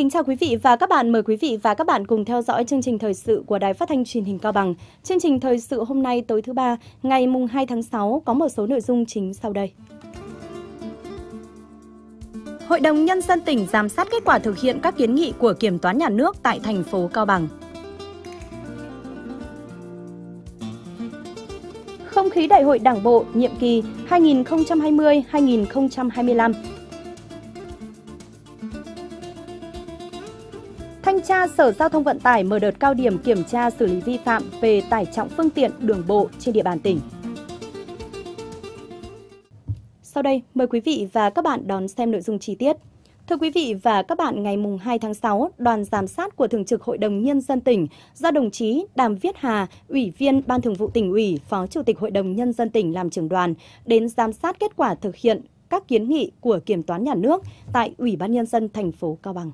kính chào quý vị và các bạn. Mời quý vị và các bạn cùng theo dõi chương trình thời sự của Đài Phát thanh Truyền hình Cao Bằng. Chương trình thời sự hôm nay tối thứ ba, ngày mùng 2 tháng 6 có một số nội dung chính sau đây. Hội đồng nhân dân tỉnh giám sát kết quả thực hiện các kiến nghị của Kiểm toán nhà nước tại thành phố Cao Bằng. Không khí đại hội Đảng bộ nhiệm kỳ 2020-2025 thanh tra Sở Giao thông Vận tải mở đợt cao điểm kiểm tra xử lý vi phạm về tải trọng phương tiện đường bộ trên địa bàn tỉnh. Sau đây, mời quý vị và các bạn đón xem nội dung chi tiết. Thưa quý vị và các bạn, ngày mùng 2 tháng 6, đoàn giám sát của Thường trực Hội đồng Nhân dân tỉnh do đồng chí Đàm Viết Hà, Ủy viên Ban Thường vụ tỉnh ủy, Phó Chủ tịch Hội đồng Nhân dân tỉnh làm trưởng đoàn, đến giám sát kết quả thực hiện các kiến nghị của Kiểm toán Nhà nước tại Ủy ban Nhân dân thành phố Cao Bằng.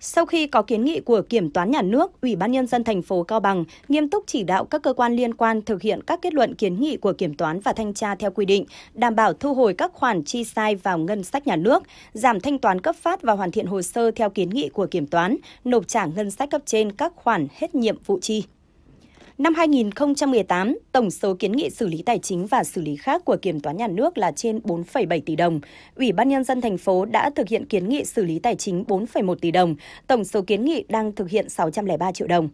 Sau khi có kiến nghị của Kiểm toán Nhà nước, Ủy ban Nhân dân thành phố Cao Bằng nghiêm túc chỉ đạo các cơ quan liên quan thực hiện các kết luận kiến nghị của Kiểm toán và Thanh tra theo quy định, đảm bảo thu hồi các khoản chi sai vào ngân sách nhà nước, giảm thanh toán cấp phát và hoàn thiện hồ sơ theo kiến nghị của Kiểm toán, nộp trả ngân sách cấp trên các khoản hết nhiệm vụ chi. Năm 2018, tổng số kiến nghị xử lý tài chính và xử lý khác của Kiểm toán nhà nước là trên 4,7 tỷ đồng. Ủy ban nhân dân thành phố đã thực hiện kiến nghị xử lý tài chính 4,1 tỷ đồng, tổng số kiến nghị đang thực hiện 603 triệu đồng.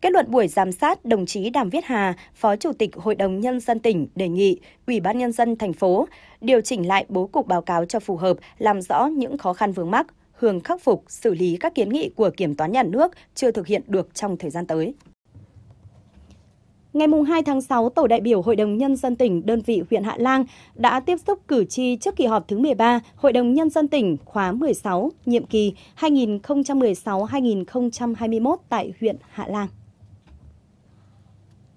Kết luận buổi giám sát, đồng chí Đàm Viết Hà, Phó Chủ tịch Hội đồng Nhân dân tỉnh đề nghị Ủy ban Nhân dân thành phố điều chỉnh lại bố cục báo cáo cho phù hợp, làm rõ những khó khăn vướng mắc, hướng khắc phục, xử lý các kiến nghị của Kiểm toán Nhà nước chưa thực hiện được trong thời gian tới. Ngày 2 tháng 6, Tổ đại biểu Hội đồng Nhân dân tỉnh đơn vị huyện Hạ Lang đã tiếp xúc cử tri trước kỳ họp thứ 13 Hội đồng Nhân dân tỉnh khóa 16, nhiệm kỳ 2016-2021 tại huyện Hạ Lang.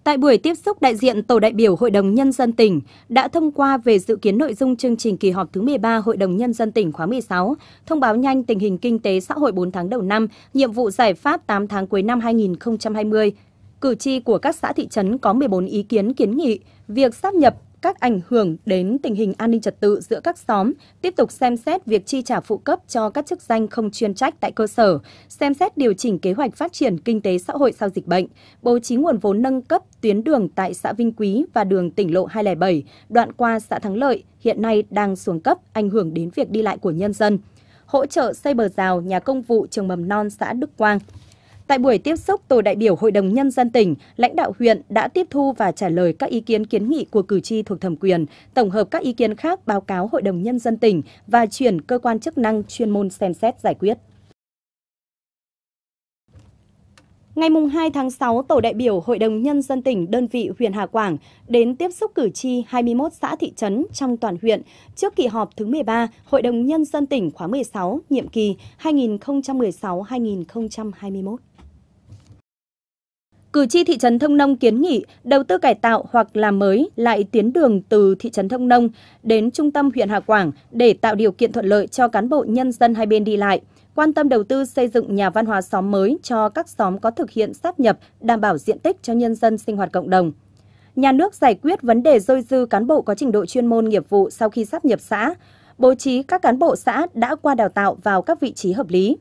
Tại buổi tiếp xúc đại diện Tổ đại biểu Hội đồng Nhân dân tỉnh đã thông qua về dự kiến nội dung chương trình kỳ họp thứ 13 Hội đồng Nhân dân tỉnh khóa 16, thông báo nhanh tình hình kinh tế xã hội 4 tháng đầu năm, nhiệm vụ giải pháp 8 tháng cuối năm 2020, cử tri của các xã thị trấn có 14 ý kiến kiến nghị việc sáp nhập các ảnh hưởng đến tình hình an ninh trật tự giữa các xóm, tiếp tục xem xét việc chi trả phụ cấp cho các chức danh không chuyên trách tại cơ sở, xem xét điều chỉnh kế hoạch phát triển kinh tế xã hội sau dịch bệnh, bố trí nguồn vốn nâng cấp tuyến đường tại xã Vinh Quý và đường tỉnh lộ 207, đoạn qua xã Thắng Lợi, hiện nay đang xuống cấp ảnh hưởng đến việc đi lại của nhân dân. Hỗ trợ xây bờ rào nhà công vụ trường mầm non xã Đức Quang. Tại buổi tiếp xúc, tổ đại biểu Hội đồng Nhân dân tỉnh, lãnh đạo huyện đã tiếp thu và trả lời các ý kiến kiến nghị của cử tri thuộc thẩm quyền, tổng hợp các ý kiến khác báo cáo Hội đồng Nhân dân tỉnh và chuyển cơ quan chức năng chuyên môn xem xét giải quyết. Ngày 2 tháng 6, Tổ đại biểu Hội đồng Nhân dân tỉnh đơn vị huyện Hà Quảng đến tiếp xúc cử tri 21 xã thị trấn trong toàn huyện trước kỳ họp thứ 13 Hội đồng Nhân dân tỉnh khóa 16, nhiệm kỳ 2016-2021. Cử tri thị trấn Thông Nông kiến nghị đầu tư cải tạo hoặc làm mới lại tuyến đường từ thị trấn Thông Nông đến trung tâm huyện Hà Quảng để tạo điều kiện thuận lợi cho cán bộ nhân dân hai bên đi lại, quan tâm đầu tư xây dựng nhà văn hóa xóm mới cho các xóm có thực hiện sáp nhập, đảm bảo diện tích cho nhân dân sinh hoạt cộng đồng. Nhà nước giải quyết vấn đề dôi dư cán bộ có trình độ chuyên môn nghiệp vụ sau khi sáp nhập xã, bố trí các cán bộ xã đã qua đào tạo vào các vị trí hợp lý.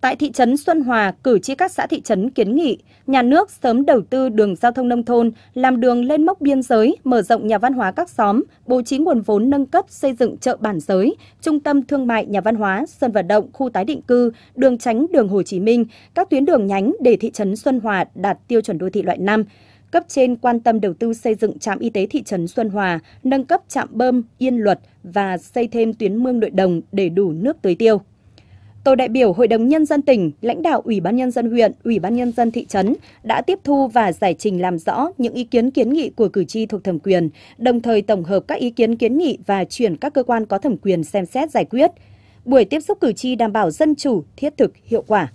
Tại thị trấn Xuân Hòa, cử tri các xã thị trấn kiến nghị nhà nước sớm đầu tư đường giao thông nông thôn, làm đường lên mốc biên giới, mở rộng nhà văn hóa các xóm, bố trí nguồn vốn nâng cấp xây dựng chợ bản giới, trung tâm thương mại nhà văn hóa, sân vận động, khu tái định cư, đường tránh đường Hồ Chí Minh, các tuyến đường nhánh để thị trấn Xuân Hòa đạt tiêu chuẩn đô thị loại 5 cấp trên quan tâm đầu tư xây dựng trạm y tế thị trấn Xuân Hòa, nâng cấp trạm bơm Yên Luật và xây thêm tuyến mương nội đồng để đủ nước tưới tiêu tổ đại biểu Hội đồng Nhân dân tỉnh, lãnh đạo Ủy ban Nhân dân huyện, Ủy ban Nhân dân thị trấn đã tiếp thu và giải trình làm rõ những ý kiến kiến nghị của cử tri thuộc thẩm quyền, đồng thời tổng hợp các ý kiến kiến nghị và chuyển các cơ quan có thẩm quyền xem xét giải quyết. Buổi tiếp xúc cử tri đảm bảo dân chủ, thiết thực, hiệu quả.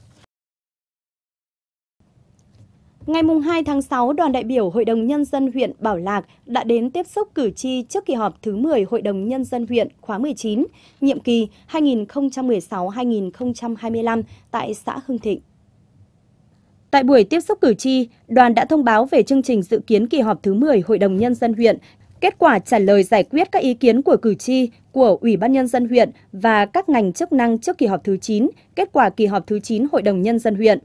Ngày 2 tháng 6, đoàn đại biểu Hội đồng Nhân dân huyện Bảo Lạc đã đến tiếp xúc cử tri trước kỳ họp thứ 10 Hội đồng Nhân dân huyện khóa 19, nhiệm kỳ 2016-2025 tại xã Hưng Thịnh. Tại buổi tiếp xúc cử tri, đoàn đã thông báo về chương trình dự kiến kỳ họp thứ 10 Hội đồng Nhân dân huyện, kết quả trả lời giải quyết các ý kiến của cử tri, của Ủy ban Nhân dân huyện và các ngành chức năng trước kỳ họp thứ 9, kết quả kỳ họp thứ 9 Hội đồng Nhân dân huyện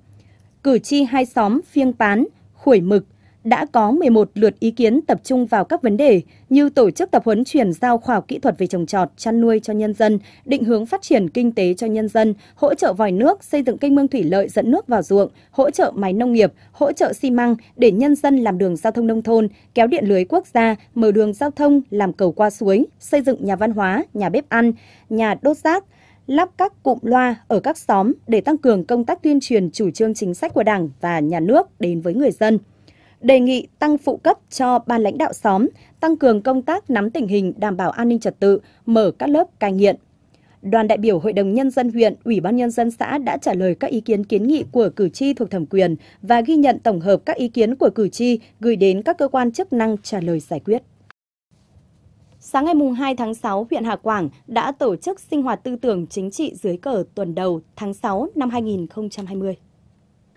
cử tri hai xóm Phiêng Pán, Khuổi Mực đã có 11 lượt ý kiến tập trung vào các vấn đề như tổ chức tập huấn chuyển giao khoa học kỹ thuật về trồng trọt, chăn nuôi cho nhân dân, định hướng phát triển kinh tế cho nhân dân, hỗ trợ vòi nước, xây dựng kênh mương thủy lợi dẫn nước vào ruộng, hỗ trợ máy nông nghiệp, hỗ trợ xi măng để nhân dân làm đường giao thông nông thôn, kéo điện lưới quốc gia, mở đường giao thông, làm cầu qua suối, xây dựng nhà văn hóa, nhà bếp ăn, nhà đốt rác, lắp các cụm loa ở các xóm để tăng cường công tác tuyên truyền chủ trương chính sách của Đảng và nhà nước đến với người dân. Đề nghị tăng phụ cấp cho ban lãnh đạo xóm, tăng cường công tác nắm tình hình đảm bảo an ninh trật tự, mở các lớp cai nghiện. Đoàn đại biểu Hội đồng Nhân dân huyện, Ủy ban Nhân dân xã đã trả lời các ý kiến kiến nghị của cử tri thuộc thẩm quyền và ghi nhận tổng hợp các ý kiến của cử tri gửi đến các cơ quan chức năng trả lời giải quyết. Sáng ngày 2 tháng 6, huyện Hà Quảng đã tổ chức sinh hoạt tư tưởng chính trị dưới cờ tuần đầu tháng 6 năm 2020.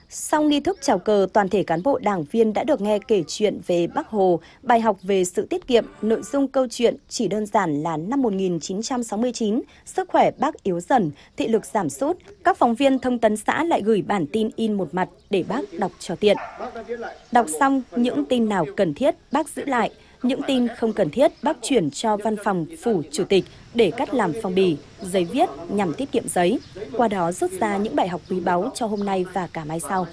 Sau nghi thức chào cờ, toàn thể cán bộ đảng viên đã được nghe kể chuyện về Bác Hồ, bài học về sự tiết kiệm, nội dung câu chuyện chỉ đơn giản là năm 1969, sức khỏe bác yếu dần, thị lực giảm sút. Các phóng viên thông tấn xã lại gửi bản tin in một mặt để bác đọc cho tiện. Đọc xong, những tin nào cần thiết, bác giữ lại – những tin không cần thiết bác chuyển cho văn phòng phủ chủ tịch để cắt làm phong bì, giấy viết nhằm tiết kiệm giấy, qua đó rút ra những bài học quý báu cho hôm nay và cả mai sau.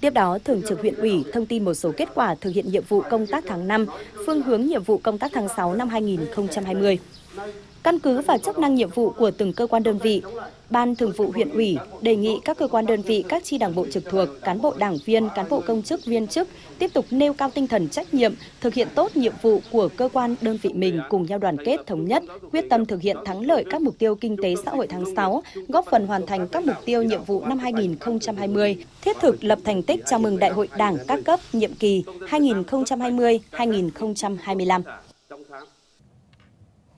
Tiếp đó, Thường trực huyện ủy thông tin một số kết quả thực hiện nhiệm vụ công tác tháng 5, phương hướng nhiệm vụ công tác tháng 6 năm 2020. Căn cứ vào chức năng nhiệm vụ của từng cơ quan đơn vị, Ban Thường vụ huyện ủy đề nghị các cơ quan đơn vị, các chi đảng bộ trực thuộc, cán bộ đảng viên, cán bộ công chức viên chức tiếp tục nêu cao tinh thần trách nhiệm, thực hiện tốt nhiệm vụ của cơ quan đơn vị mình cùng nhau đoàn kết thống nhất, quyết tâm thực hiện thắng lợi các mục tiêu kinh tế xã hội tháng 6, góp phần hoàn thành các mục tiêu nhiệm vụ năm 2020, thiết thực lập thành tích chào mừng Đại hội Đảng các cấp nhiệm kỳ 2020-2025.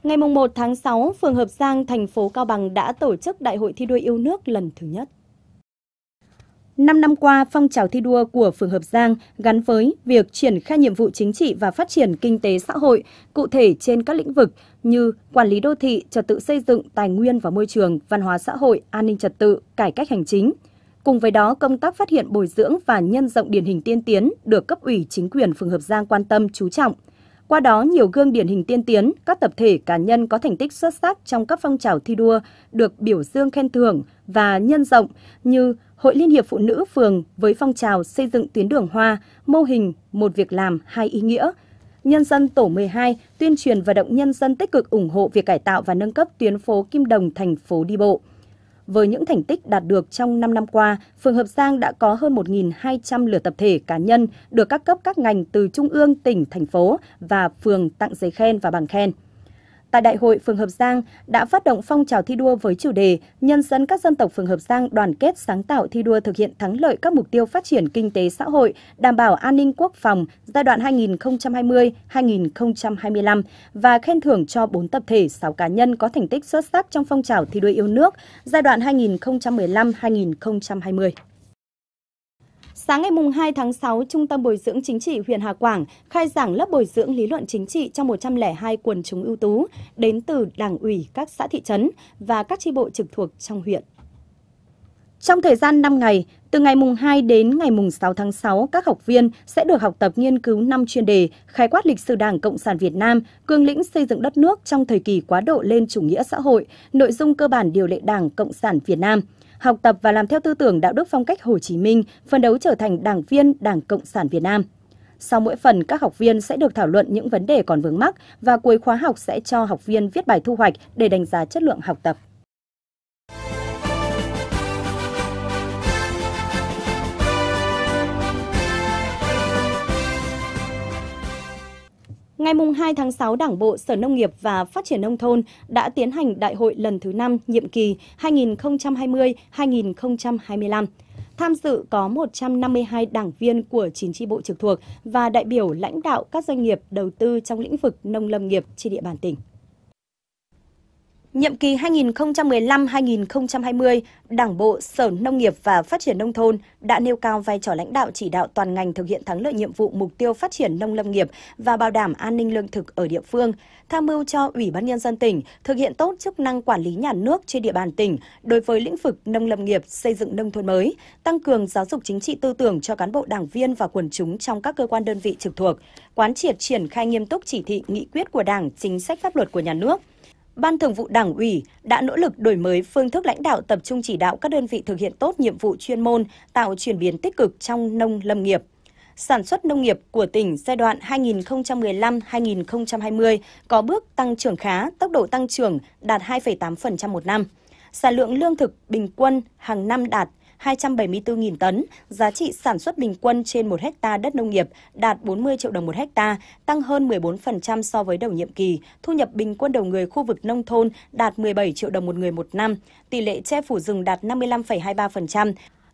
Ngày 1 tháng 6, phường Hợp Giang, thành phố Cao Bằng đã tổ chức Đại hội thi đua yêu nước lần thứ nhất. Năm năm qua, phong trào thi đua của phường Hợp Giang gắn với việc triển khai nhiệm vụ chính trị và phát triển kinh tế xã hội, cụ thể trên các lĩnh vực như quản lý đô thị, trật tự xây dựng, tài nguyên và môi trường, văn hóa xã hội, an ninh trật tự, cải cách hành chính. Cùng với đó, công tác phát hiện bồi dưỡng và nhân rộng điển hình tiên tiến được cấp ủy chính quyền phường Hợp Giang quan tâm chú trọng – qua đó, nhiều gương điển hình tiên tiến, các tập thể cá nhân có thành tích xuất sắc trong các phong trào thi đua được biểu dương khen thưởng và nhân rộng như Hội Liên hiệp Phụ nữ phường với phong trào xây dựng tuyến đường hoa, mô hình một việc làm hai ý nghĩa, nhân dân tổ 12 tuyên truyền vận động nhân dân tích cực ủng hộ việc cải tạo và nâng cấp tuyến phố Kim Đồng thành phố đi bộ. Với những thành tích đạt được trong 5 năm qua, phường Hợp Giang đã có hơn 1.200 lượt tập thể cá nhân được các cấp các ngành từ trung ương, tỉnh, thành phố và phường tặng giấy khen và bằng khen tại Đại hội Phường Hợp Giang đã phát động phong trào thi đua với chủ đề Nhân dân các dân tộc Phường Hợp Giang đoàn kết sáng tạo thi đua thực hiện thắng lợi các mục tiêu phát triển kinh tế xã hội, đảm bảo an ninh quốc phòng giai đoạn 2020-2025 và khen thưởng cho 4 tập thể 6 cá nhân có thành tích xuất sắc trong phong trào thi đua yêu nước giai đoạn 2015-2020. Sáng ngày 2 tháng 6, Trung tâm Bồi dưỡng Chính trị huyện Hà Quảng khai giảng lớp bồi dưỡng lý luận chính trị cho 102 quần chúng ưu tú đến từ Đảng ủy các xã thị trấn và các tri bộ trực thuộc trong huyện. Trong thời gian 5 ngày, từ ngày mùng 2 đến ngày mùng 6 tháng 6, các học viên sẽ được học tập nghiên cứu 5 chuyên đề khái quát lịch sử Đảng Cộng sản Việt Nam, cương lĩnh xây dựng đất nước trong thời kỳ quá độ lên chủ nghĩa xã hội, nội dung cơ bản điều lệ Đảng Cộng sản Việt Nam – học tập và làm theo tư tưởng đạo đức phong cách Hồ Chí Minh, phấn đấu trở thành đảng viên Đảng Cộng sản Việt Nam. Sau mỗi phần, các học viên sẽ được thảo luận những vấn đề còn vướng mắc và cuối khóa học sẽ cho học viên viết bài thu hoạch để đánh giá chất lượng học tập. Ngày 2 tháng 6, Đảng Bộ, Sở Nông nghiệp và Phát triển Nông thôn đã tiến hành đại hội lần thứ 5 nhiệm kỳ 2020-2025. Tham dự có 152 đảng viên của 9 tri bộ trực thuộc và đại biểu lãnh đạo các doanh nghiệp đầu tư trong lĩnh vực nông lâm nghiệp trên địa bàn tỉnh. Nhiệm kỳ 2015-2020, Đảng bộ, Sở Nông nghiệp và Phát triển Nông thôn đã nêu cao vai trò lãnh đạo chỉ đạo toàn ngành thực hiện thắng lợi nhiệm vụ mục tiêu phát triển nông lâm nghiệp và bảo đảm an ninh lương thực ở địa phương, tham mưu cho Ủy ban Nhân dân tỉnh thực hiện tốt chức năng quản lý nhà nước trên địa bàn tỉnh đối với lĩnh vực nông lâm nghiệp, xây dựng nông thôn mới, tăng cường giáo dục chính trị tư tưởng cho cán bộ đảng viên và quần chúng trong các cơ quan đơn vị trực thuộc, quán triệt triển khai nghiêm túc chỉ thị nghị quyết của Đảng, chính sách pháp luật của nhà nước – Ban Thường vụ Đảng ủy đã nỗ lực đổi mới phương thức lãnh đạo tập trung chỉ đạo các đơn vị thực hiện tốt nhiệm vụ chuyên môn, tạo chuyển biến tích cực trong nông lâm nghiệp. Sản xuất nông nghiệp của tỉnh giai đoạn 2015-2020 có bước tăng trưởng khá, tốc độ tăng trưởng đạt 2,8% một năm. Sản lượng lương thực bình quân hàng năm đạt 274.000 tấn, giá trị sản xuất bình quân trên 1 hecta đất nông nghiệp đạt 40 triệu đồng một hecta, tăng hơn 14% so với đầu nhiệm kỳ. Thu nhập bình quân đầu người khu vực nông thôn đạt 17 triệu đồng một người một năm, tỷ lệ che phủ rừng đạt 55,23%.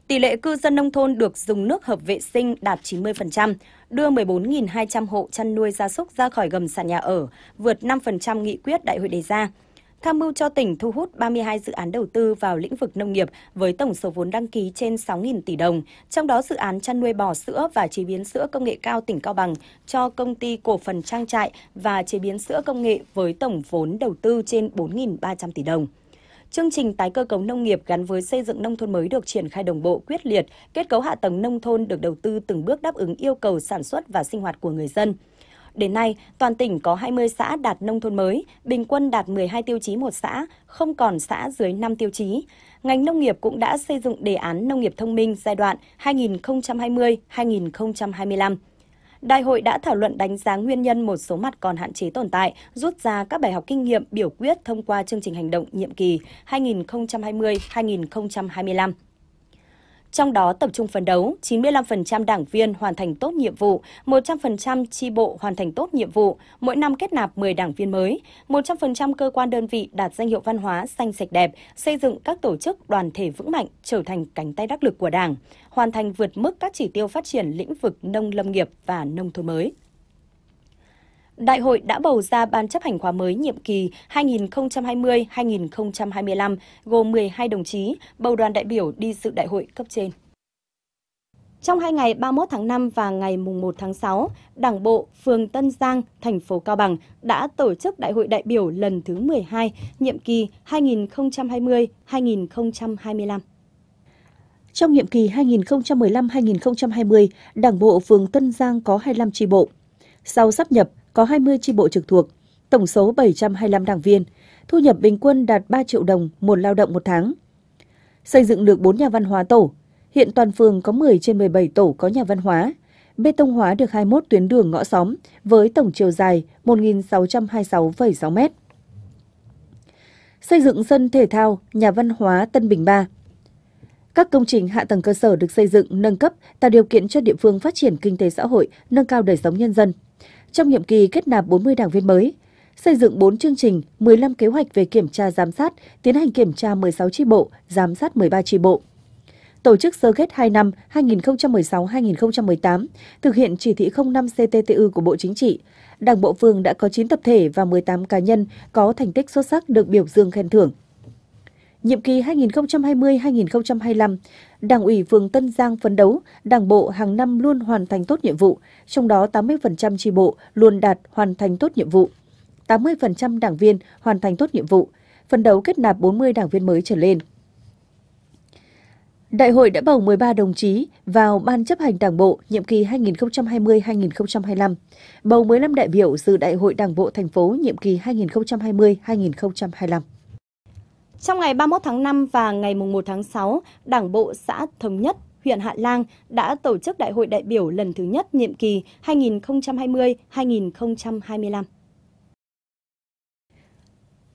Tỷ lệ cư dân nông thôn được dùng nước hợp vệ sinh đạt 90%, đưa 14.200 hộ chăn nuôi gia súc ra khỏi gầm sàn nhà ở, vượt 5% nghị quyết đại hội đề ra tham mưu cho tỉnh thu hút 32 dự án đầu tư vào lĩnh vực nông nghiệp với tổng số vốn đăng ký trên 6.000 tỷ đồng, trong đó dự án chăn nuôi bò sữa và chế biến sữa công nghệ cao tỉnh Cao Bằng cho công ty cổ phần trang trại và chế biến sữa công nghệ với tổng vốn đầu tư trên 4.300 tỷ đồng. Chương trình tái cơ cấu nông nghiệp gắn với xây dựng nông thôn mới được triển khai đồng bộ quyết liệt, kết cấu hạ tầng nông thôn được đầu tư từng bước đáp ứng yêu cầu sản xuất và sinh hoạt của người dân. Đến nay, toàn tỉnh có 20 xã đạt nông thôn mới, bình quân đạt 12 tiêu chí một xã, không còn xã dưới 5 tiêu chí. Ngành nông nghiệp cũng đã xây dựng đề án nông nghiệp thông minh giai đoạn 2020-2025. Đại hội đã thảo luận đánh giá nguyên nhân một số mặt còn hạn chế tồn tại, rút ra các bài học kinh nghiệm biểu quyết thông qua chương trình hành động nhiệm kỳ 2020-2025. Trong đó tập trung phấn đấu 95% đảng viên hoàn thành tốt nhiệm vụ, 100% chi bộ hoàn thành tốt nhiệm vụ, mỗi năm kết nạp 10 đảng viên mới, 100% cơ quan đơn vị đạt danh hiệu văn hóa xanh sạch đẹp, xây dựng các tổ chức đoàn thể vững mạnh trở thành cánh tay đắc lực của Đảng, hoàn thành vượt mức các chỉ tiêu phát triển lĩnh vực nông lâm nghiệp và nông thôn mới. Đại hội đã bầu ra Ban chấp hành khóa mới nhiệm kỳ 2020-2025 gồm 12 đồng chí, bầu đoàn đại biểu đi dự đại hội cấp trên. Trong hai ngày 31 tháng 5 và ngày 1 tháng 6, Đảng bộ phường Tân Giang, thành phố Cao Bằng đã tổ chức Đại hội đại biểu lần thứ 12, nhiệm kỳ 2020-2025. Trong nhiệm kỳ 2015-2020, Đảng bộ phường Tân Giang có 25 chi bộ. Sau sắp nhập, có 20 chi bộ trực thuộc, tổng số 725 đảng viên, thu nhập bình quân đạt 3 triệu đồng một lao động một tháng. Xây dựng được 4 nhà văn hóa tổ, hiện toàn phường có 10 trên 17 tổ có nhà văn hóa, bê tông hóa được 21 tuyến đường ngõ xóm với tổng chiều dài 1.626,6 mét. Xây dựng sân thể thao, nhà văn hóa Tân Bình 3. Các công trình hạ tầng cơ sở được xây dựng, nâng cấp, tạo điều kiện cho địa phương phát triển kinh tế xã hội, nâng cao đời sống nhân dân trong nhiệm kỳ kết nạp 40 đảng viên mới, xây dựng 4 chương trình, 15 kế hoạch về kiểm tra giám sát, tiến hành kiểm tra 16 chi bộ, giám sát 13 chi bộ. Tổ chức sơ kết 2 năm 2016-2018, thực hiện chỉ thị 05 CTTU của Bộ Chính trị, Đảng Bộ Phường đã có 9 tập thể và 18 cá nhân có thành tích xuất sắc được biểu dương khen thưởng. Nhiệm kỳ 2020-2025, Đảng ủy phường Tân Giang phấn đấu, Đảng bộ hàng năm luôn hoàn thành tốt nhiệm vụ, trong đó 80% tri bộ luôn đạt hoàn thành tốt nhiệm vụ. 80% đảng viên hoàn thành tốt nhiệm vụ, phấn đấu kết nạp 40 đảng viên mới trở lên. Đại hội đã bầu 13 đồng chí vào Ban chấp hành Đảng bộ nhiệm kỳ 2020-2025, bầu 15 đại biểu dự Đại hội Đảng bộ thành phố nhiệm kỳ 2020-2025. Trong ngày 31 tháng 5 và ngày 1 tháng 6, Đảng bộ xã Thống Nhất, huyện Hạ Lang đã tổ chức đại hội đại biểu lần thứ nhất nhiệm kỳ 2020-2025.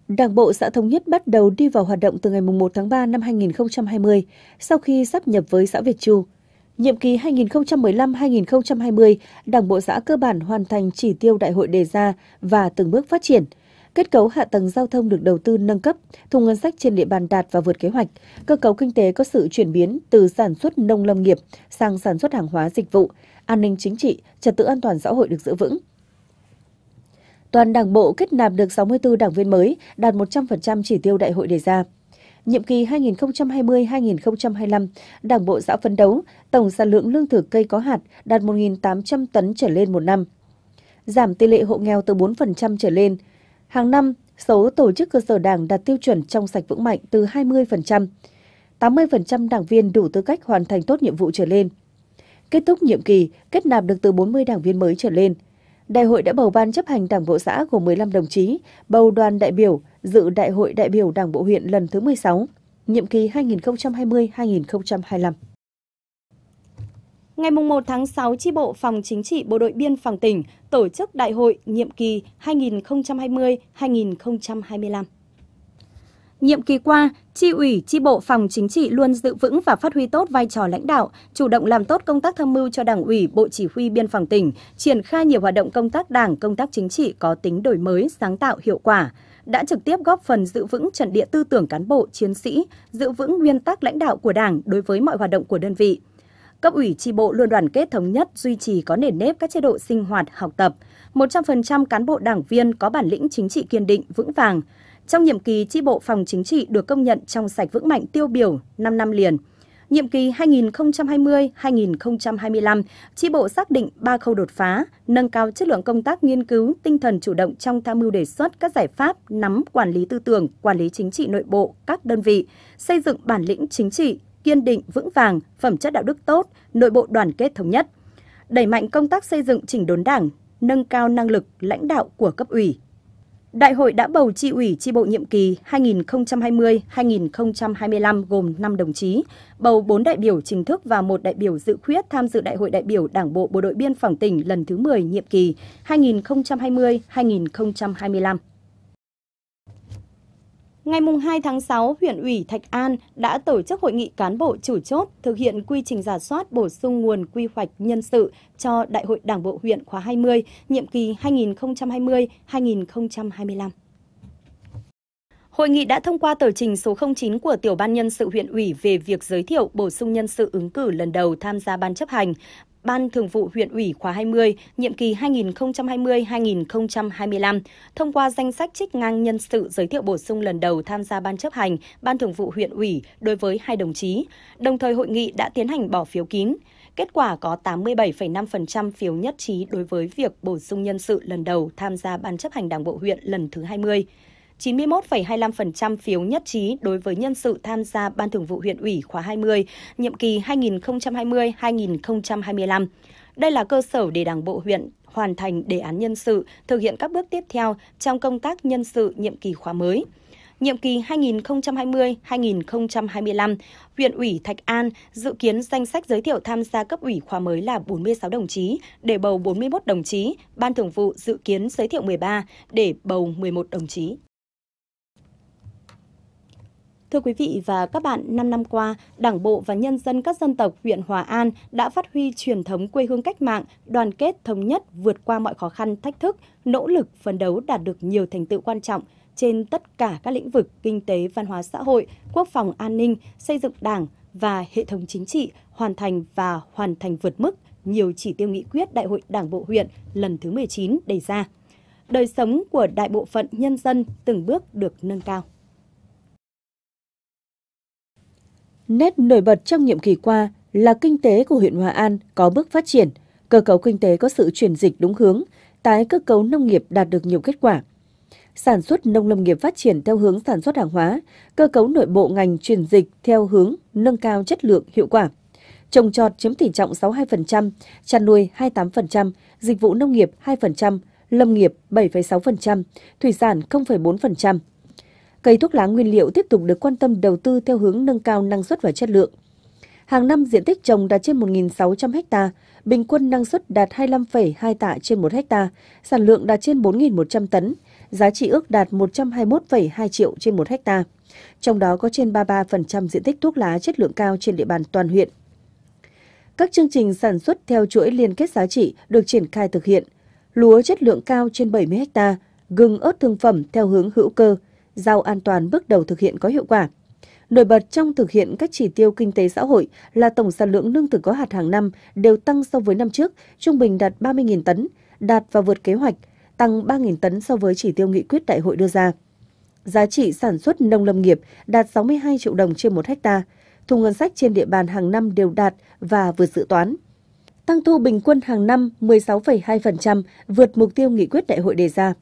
Đảng bộ xã Thống Nhất bắt đầu đi vào hoạt động từ ngày 1 tháng 3 năm 2020, sau khi sắp nhập với xã Việt Chu. Nhiệm kỳ 2015-2020, Đảng bộ xã cơ bản hoàn thành chỉ tiêu đại hội đề ra và từng bước phát triển – Kết cấu hạ tầng giao thông được đầu tư nâng cấp, thu ngân sách trên địa bàn đạt và vượt kế hoạch. Cơ cấu kinh tế có sự chuyển biến từ sản xuất nông lâm nghiệp sang sản xuất hàng hóa dịch vụ. An ninh chính trị, trật tự an toàn xã hội được giữ vững. Toàn Đảng bộ kết nạp được 64 đảng viên mới, đạt 100% chỉ tiêu đại hội đề ra. Nhiệm kỳ 2020-2025, Đảng bộ xã phấn đấu tổng sản lượng lương thực cây có hạt đạt 1.800 tấn trở lên một năm, giảm tỷ lệ hộ nghèo từ 4% trở lên Hàng năm, số tổ chức cơ sở đảng đạt tiêu chuẩn trong sạch vững mạnh từ 20%, 80% đảng viên đủ tư cách hoàn thành tốt nhiệm vụ trở lên. Kết thúc nhiệm kỳ, kết nạp được từ 40 đảng viên mới trở lên. Đại hội đã bầu ban chấp hành Đảng bộ xã gồm 15 đồng chí, bầu đoàn đại biểu dự Đại hội đại biểu Đảng bộ huyện lần thứ 16, nhiệm kỳ 2020-2025. Ngày 1 tháng 6, tri bộ Phòng Chính trị Bộ đội Biên phòng tỉnh tổ chức đại hội nhiệm kỳ 2020-2025. Nhiệm kỳ qua, Tri ủy, Tri bộ Phòng Chính trị luôn giữ vững và phát huy tốt vai trò lãnh đạo, chủ động làm tốt công tác tham mưu cho Đảng ủy, Bộ Chỉ huy Biên phòng tỉnh, triển khai nhiều hoạt động công tác đảng, công tác chính trị có tính đổi mới, sáng tạo, hiệu quả đã trực tiếp góp phần giữ vững trận địa tư tưởng cán bộ, chiến sĩ, giữ vững nguyên tắc lãnh đạo của Đảng đối với mọi hoạt động của đơn vị. Cấp ủy tri bộ luôn đoàn kết thống nhất duy trì có nền nếp các chế độ sinh hoạt, học tập. 100% cán bộ đảng viên có bản lĩnh chính trị kiên định, vững vàng. Trong nhiệm kỳ tri bộ phòng chính trị được công nhận trong sạch vững mạnh tiêu biểu 5 năm liền. Nhiệm kỳ 2020-2025, tri bộ xác định 3 khâu đột phá, nâng cao chất lượng công tác nghiên cứu, tinh thần chủ động trong tham mưu đề xuất các giải pháp nắm quản lý tư tưởng, quản lý chính trị nội bộ các đơn vị, xây dựng bản lĩnh chính trị, kiên định, vững vàng, phẩm chất đạo đức tốt, nội bộ đoàn kết thống nhất. Đẩy mạnh công tác xây dựng chỉnh đốn Đảng, nâng cao năng lực lãnh đạo của cấp ủy. Đại hội đã bầu tri ủy tri bộ nhiệm kỳ 2020-2025 gồm 5 đồng chí, bầu 4 đại biểu chính thức và một đại biểu dự khuyết tham dự Đại hội đại biểu Đảng bộ Bộ đội biên phòng tỉnh lần thứ 10 nhiệm kỳ 2020-2025. Ngày 2 tháng 6, huyện ủy Thạch An đã tổ chức hội nghị cán bộ chủ chốt thực hiện quy trình giả soát bổ sung nguồn quy hoạch nhân sự cho Đại hội Đảng bộ huyện khóa 20, nhiệm kỳ 2020-2025. Hội nghị đã thông qua tờ trình số 09 của Tiểu ban Nhân sự huyện ủy về việc giới thiệu bổ sung nhân sự ứng cử lần đầu tham gia ban chấp hành Ban Thường vụ huyện ủy khóa 20, nhiệm kỳ 2020-2025, thông qua danh sách trích ngang nhân sự giới thiệu bổ sung lần đầu tham gia Ban chấp hành, Ban Thường vụ huyện ủy đối với hai đồng chí. Đồng thời hội nghị đã tiến hành bỏ phiếu kín. Kết quả có 87,5% phiếu nhất trí đối với việc bổ sung nhân sự lần đầu tham gia Ban chấp hành Đảng bộ huyện lần thứ 20. 91,25% phiếu nhất trí đối với nhân sự tham gia Ban Thường vụ huyện ủy khóa 20, nhiệm kỳ 2020-2025. Đây là cơ sở để Đảng bộ huyện hoàn thành đề án nhân sự, thực hiện các bước tiếp theo trong công tác nhân sự nhiệm kỳ khóa mới. Nhiệm kỳ 2020-2025, huyện ủy Thạch An dự kiến danh sách giới thiệu tham gia cấp ủy khóa mới là 46 đồng chí, để bầu 41 đồng chí, ban thường vụ dự kiến giới thiệu 13, để bầu 11 đồng chí. Thưa quý vị và các bạn, 5 năm qua, Đảng bộ và nhân dân các dân tộc huyện Hòa An đã phát huy truyền thống quê hương cách mạng, đoàn kết thống nhất vượt qua mọi khó khăn, thách thức, nỗ lực phấn đấu đạt được nhiều thành tựu quan trọng trên tất cả các lĩnh vực kinh tế, văn hóa xã hội, quốc phòng an ninh, xây dựng Đảng và hệ thống chính trị hoàn thành và hoàn thành vượt mức nhiều chỉ tiêu nghị quyết Đại hội Đảng bộ huyện lần thứ 19 đề ra. Đời sống của đại bộ phận nhân dân từng bước được nâng cao. Nét nổi bật trong nhiệm kỳ qua là kinh tế của huyện Hòa An có bước phát triển, cơ cấu kinh tế có sự chuyển dịch đúng hướng, tái cơ cấu nông nghiệp đạt được nhiều kết quả. Sản xuất nông lâm nghiệp phát triển theo hướng sản xuất hàng hóa, cơ cấu nội bộ ngành chuyển dịch theo hướng nâng cao chất lượng hiệu quả. Trồng trọt chiếm tỷ trọng 62%, chăn nuôi 28%, dịch vụ nông nghiệp 2%, lâm nghiệp 7,6%, thủy sản 0,4% cây thuốc lá nguyên liệu tiếp tục được quan tâm đầu tư theo hướng nâng cao năng suất và chất lượng. Hàng năm diện tích trồng đạt trên 1.600 ha, bình quân năng suất đạt 25,2 tạ trên 1 ha, sản lượng đạt trên 4.100 tấn, giá trị ước đạt 121,2 triệu trên 1 ha. Trong đó có trên 33% diện tích thuốc lá chất lượng cao trên địa bàn toàn huyện. Các chương trình sản xuất theo chuỗi liên kết giá trị được triển khai thực hiện. Lúa chất lượng cao trên 70 ha, gừng ớt thương phẩm theo hướng hữu cơ – giao an toàn bước đầu thực hiện có hiệu quả. Nổi bật trong thực hiện các chỉ tiêu kinh tế xã hội là tổng sản lượng lương thực có hạt hàng năm đều tăng so với năm trước, trung bình đạt 30.000 tấn, đạt và vượt kế hoạch, tăng 3.000 tấn so với chỉ tiêu nghị quyết đại hội đưa ra. Giá trị sản xuất nông lâm nghiệp đạt 62 triệu đồng trên một hecta, thu ngân sách trên địa bàn hàng năm đều đạt và vượt dự toán. Tăng thu bình quân hàng năm 16,2%, vượt mục tiêu nghị quyết đại hội đề ra.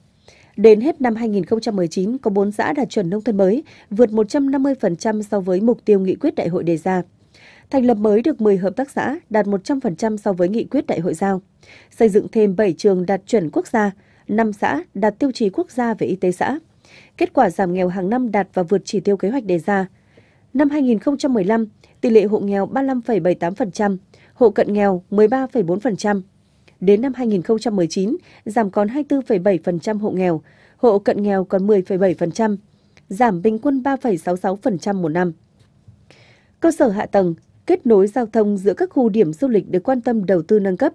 Đến hết năm 2019, có 4 xã đạt chuẩn nông thôn mới, vượt 150% so với mục tiêu nghị quyết đại hội đề ra. Thành lập mới được 10 hợp tác xã, đạt 100% so với nghị quyết đại hội giao. Xây dựng thêm 7 trường đạt chuẩn quốc gia, 5 xã đạt tiêu chí quốc gia về y tế xã. Kết quả giảm nghèo hàng năm đạt và vượt chỉ tiêu kế hoạch đề ra. Năm 2015, tỷ lệ hộ nghèo 35,78%, hộ cận nghèo 13,4%, Đến năm 2019, giảm còn 24,7% hộ nghèo, hộ cận nghèo còn 10,7%, giảm bình quân 3,66% một năm. Cơ sở hạ tầng, kết nối giao thông giữa các khu điểm du lịch được quan tâm đầu tư nâng cấp.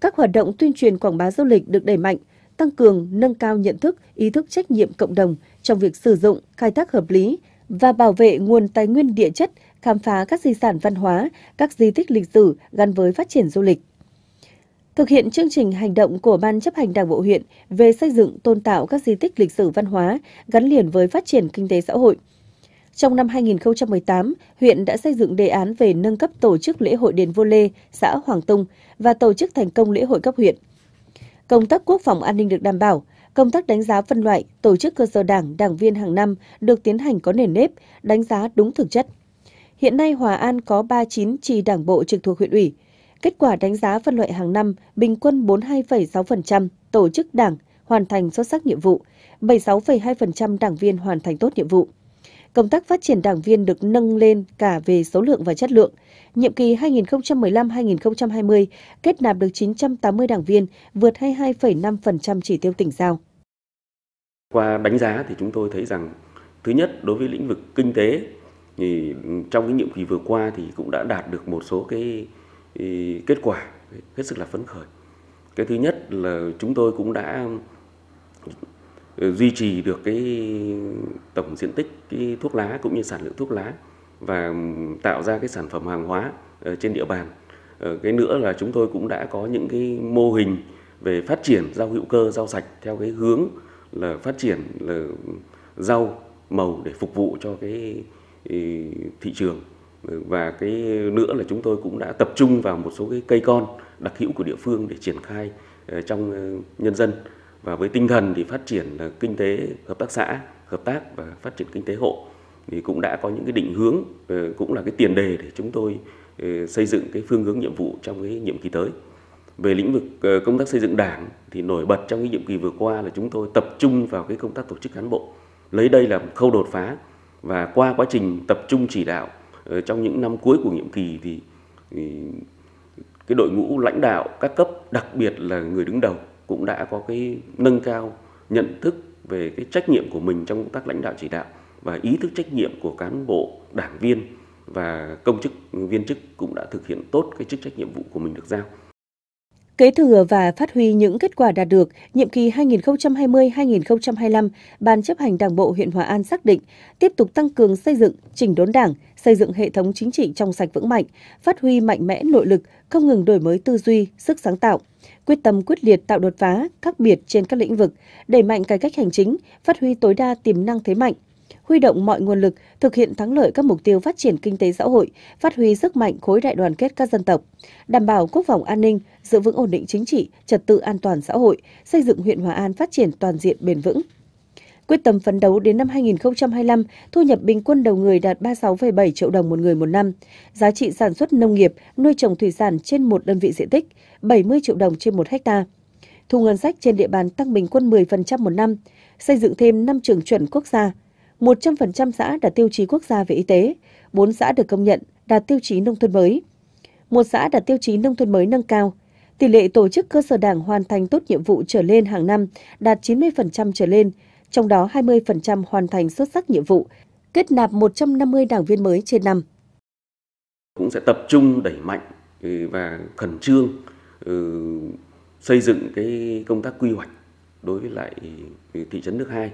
Các hoạt động tuyên truyền quảng bá du lịch được đẩy mạnh, tăng cường nâng cao nhận thức, ý thức trách nhiệm cộng đồng trong việc sử dụng, khai thác hợp lý và bảo vệ nguồn tài nguyên địa chất, khám phá các di sản văn hóa, các di tích lịch sử gắn với phát triển du lịch. Thực hiện chương trình hành động của Ban chấp hành Đảng bộ huyện về xây dựng tôn tạo các di tích lịch sử văn hóa gắn liền với phát triển kinh tế xã hội. Trong năm 2018, huyện đã xây dựng đề án về nâng cấp tổ chức lễ hội đền Vô Lê, xã Hoàng Tung và tổ chức thành công lễ hội cấp huyện. Công tác quốc phòng an ninh được đảm bảo, công tác đánh giá phân loại, tổ chức cơ sở đảng, đảng viên hàng năm được tiến hành có nền nếp, đánh giá đúng thực chất. Hiện nay Hòa An có 39 trì đảng bộ trực thuộc huyện ủy, Kết quả đánh giá phân loại hàng năm bình quân 42,6% tổ chức đảng hoàn thành xuất sắc nhiệm vụ, 76,2% đảng viên hoàn thành tốt nhiệm vụ. Công tác phát triển đảng viên được nâng lên cả về số lượng và chất lượng. Nhiệm kỳ 2015-2020 kết nạp được 980 đảng viên, vượt 22,5% chỉ tiêu tỉnh giao. Qua đánh giá thì chúng tôi thấy rằng thứ nhất đối với lĩnh vực kinh tế thì trong cái nhiệm kỳ vừa qua thì cũng đã đạt được một số cái thì kết quả hết sức là phấn khởi cái thứ nhất là chúng tôi cũng đã ừ, duy trì được cái tổng diện tích cái thuốc lá cũng như sản lượng thuốc lá và tạo ra cái sản phẩm hàng hóa trên địa bàn ờ, cái nữa là chúng tôi cũng đã có những cái mô hình về phát triển rau hữu cơ rau sạch theo cái hướng là phát triển là rau màu để phục vụ cho cái ừ, thị trường và cái nữa là chúng tôi cũng đã tập trung vào một số cái cây con đặc hữu của địa phương để triển khai ờ, trong ờ, nhân dân và với tinh thần thì phát triển ờ, kinh tế hợp tác xã hợp tác và phát triển kinh tế hộ thì cũng đã có những cái định hướng cũng là cái tiền đề để chúng tôi xây dựng cái phương hướng nhiệm vụ trong cái nhiệm kỳ tới về lĩnh vực công tác xây dựng đảng thì nổi bật trong cái nhiệm kỳ vừa qua là chúng tôi tập trung vào cái công tác tổ chức cán bộ lấy đây là khâu đột phá và qua quá trình tập trung chỉ đạo Ờ, trong những năm cuối của nhiệm kỳ thì cái đội ngũ lãnh đạo các cấp đặc biệt là người đứng đầu cũng đã có cái nâng cao nhận thức về cái trách nhiệm của mình trong công tác lãnh đạo chỉ đạo và ý thức trách nhiệm của cán bộ đảng viên và công chức viên chức cũng đã thực hiện tốt cái chức trách nhiệm vụ của mình được giao Kế thừa và phát huy những kết quả đạt được, nhiệm kỳ 2020-2025, Ban chấp hành Đảng bộ huyện Hòa An xác định tiếp tục tăng cường xây dựng, chỉnh đốn Đảng, xây dựng hệ thống chính trị trong sạch vững mạnh, phát huy mạnh mẽ nội lực, không ngừng đổi mới tư duy, sức sáng tạo, quyết tâm quyết liệt tạo đột phá, khác biệt trên các lĩnh vực, đẩy mạnh cải cách hành chính, phát huy tối đa tiềm năng thế mạnh, huy động mọi nguồn lực thực hiện thắng lợi các mục tiêu phát triển kinh tế xã hội, phát huy sức mạnh khối đại đoàn kết các dân tộc, đảm bảo quốc phòng an ninh, giữ vững ổn định chính trị, trật tự an toàn xã hội, xây dựng huyện Hòa An phát triển toàn diện bền vững. Quyết tâm phấn đấu đến năm 2025, thu nhập bình quân đầu người đạt 36,7 triệu đồng một người một năm, giá trị sản xuất nông nghiệp, nuôi trồng thủy sản trên một đơn vị diện tích, 70 triệu đồng trên một hecta thu ngân sách trên địa bàn tăng bình quân 10% một năm, xây dựng thêm 5 trường chuẩn quốc gia, 100% xã đạt tiêu chí quốc gia về y tế, 4 xã được công nhận đạt tiêu chí nông thôn mới. Một xã đạt tiêu chí nông thôn mới nâng cao, tỷ lệ tổ chức cơ sở đảng hoàn thành tốt nhiệm vụ trở lên hàng năm đạt 90% trở lên, trong đó 20% hoàn thành xuất sắc nhiệm vụ, kết nạp 150 đảng viên mới trên năm. Cũng sẽ tập trung đẩy mạnh ừ, và khẩn trương ừ, xây dựng cái công tác quy hoạch đối với lại ừ, thị trấn nước hai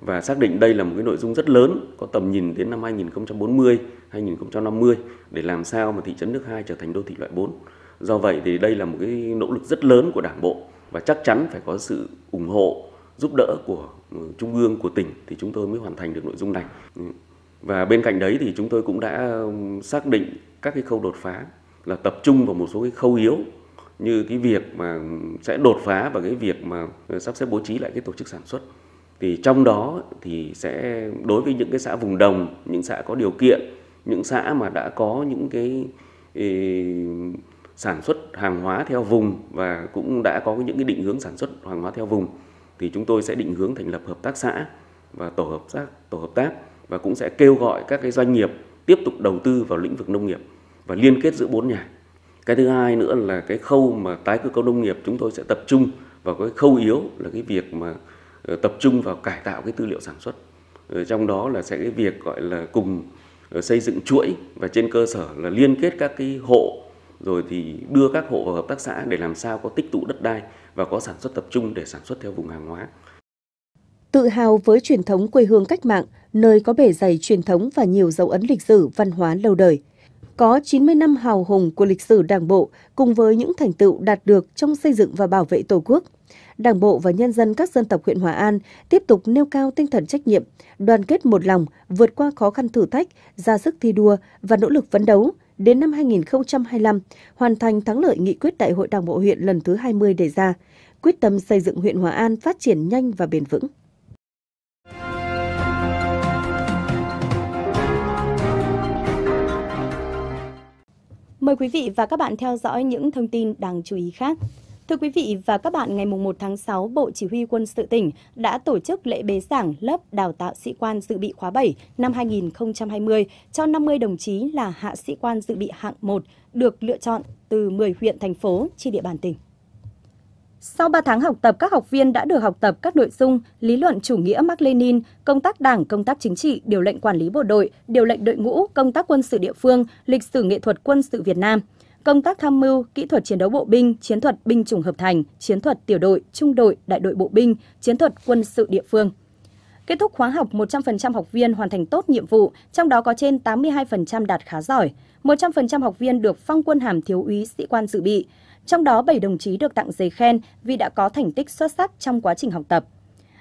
và xác định đây là một cái nội dung rất lớn có tầm nhìn đến năm 2040, 2050 để làm sao mà thị trấn nước hai trở thành đô thị loại 4. Do vậy thì đây là một cái nỗ lực rất lớn của Đảng bộ và chắc chắn phải có sự ủng hộ, giúp đỡ của ừ, trung ương của tỉnh thì chúng tôi mới hoàn thành được nội dung này. Ừ. Và bên cạnh đấy thì chúng tôi cũng đã ừ, xác định các cái khâu đột phá là tập trung vào một số cái khâu yếu như cái việc mà sẽ đột phá và cái việc mà sắp xếp bố trí lại cái tổ chức sản xuất thì trong đó thì sẽ đối với những cái xã vùng đồng những xã có điều kiện những xã mà đã có những cái sản xuất hàng hóa theo vùng và cũng đã có những cái định hướng sản xuất hàng hóa theo vùng thì chúng tôi sẽ định hướng thành lập hợp tác xã và tổ hợp tác tổ hợp tác và cũng sẽ kêu gọi các cái doanh nghiệp tiếp tục đầu tư vào lĩnh vực nông nghiệp và liên kết giữa bốn nhà. Cái thứ hai nữa là cái khâu mà tái cơ cấu nông nghiệp chúng tôi sẽ tập trung vào cái khâu yếu là cái việc mà Ờ, tập trung vào cải tạo cái tư liệu sản xuất ờ, trong đó là sẽ cái việc gọi là cùng ờ, xây dựng chuỗi và trên cơ sở là liên kết các cái hộ rồi thì đưa các hộ vào hợp tác xã để làm sao có tích tụ đất đai và có sản xuất tập trung để sản xuất theo vùng hàng hóa. Tự hào với truyền thống quê hương cách mạng, nơi có bể dày truyền thống và nhiều dấu ấn lịch sử văn hóa lâu đời. Có 90 năm hào hùng của lịch sử Đảng bộ cùng với những thành tựu đạt được trong xây dựng và bảo vệ Tổ quốc – Đảng bộ và nhân dân các dân tộc huyện Hòa An tiếp tục nêu cao tinh thần trách nhiệm, đoàn kết một lòng, vượt qua khó khăn thử thách, ra sức thi đua và nỗ lực phấn đấu, đến năm 2025 hoàn thành thắng lợi nghị quyết Đại hội Đảng bộ huyện lần thứ 20 đề ra, quyết tâm xây dựng huyện Hòa An phát triển nhanh và bền vững. Mời quý vị và các bạn theo dõi những thông tin đáng chú ý khác. Thưa quý vị và các bạn, ngày 1 tháng 6, Bộ Chỉ huy quân sự tỉnh đã tổ chức lễ bế giảng lớp đào tạo sĩ quan dự bị khóa 7 năm 2020 cho 50 đồng chí là hạ sĩ quan dự bị hạng 1 được lựa chọn từ 10 huyện, thành phố trên địa bàn tỉnh. Sau 3 tháng học tập, các học viên đã được học tập các nội dung lý luận chủ nghĩa Mark Lenin, công tác đảng, công tác chính trị, điều lệnh quản lý bộ đội, điều lệnh đội ngũ, công tác quân sự địa phương, lịch sử nghệ thuật quân sự Việt Nam – công tác tham mưu, kỹ thuật chiến đấu bộ binh, chiến thuật binh chủng hợp thành, chiến thuật tiểu đội, trung đội, đại đội bộ binh, chiến thuật quân sự địa phương. Kết thúc khóa học, 100% học viên hoàn thành tốt nhiệm vụ, trong đó có trên 82% đạt khá giỏi. 100% học viên được phong quân hàm thiếu úy sĩ quan dự bị. Trong đó 7 đồng chí được tặng giấy khen vì đã có thành tích xuất sắc trong quá trình học tập.